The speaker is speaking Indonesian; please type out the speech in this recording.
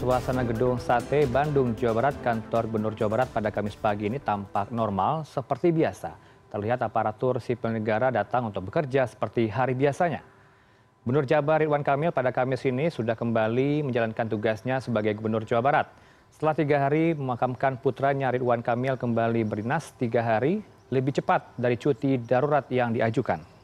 Suasana gedung Sate Bandung, Jawa Barat, kantor Gubernur Jawa Barat pada Kamis pagi ini tampak normal seperti biasa. Terlihat aparatur sipil negara datang untuk bekerja seperti hari biasanya. Gubernur Jabar Ridwan Kamil pada Kamis ini sudah kembali menjalankan tugasnya sebagai Gubernur Jawa Barat. Setelah tiga hari memakamkan putranya Ridwan Kamil kembali berinas tiga hari lebih cepat dari cuti darurat yang diajukan.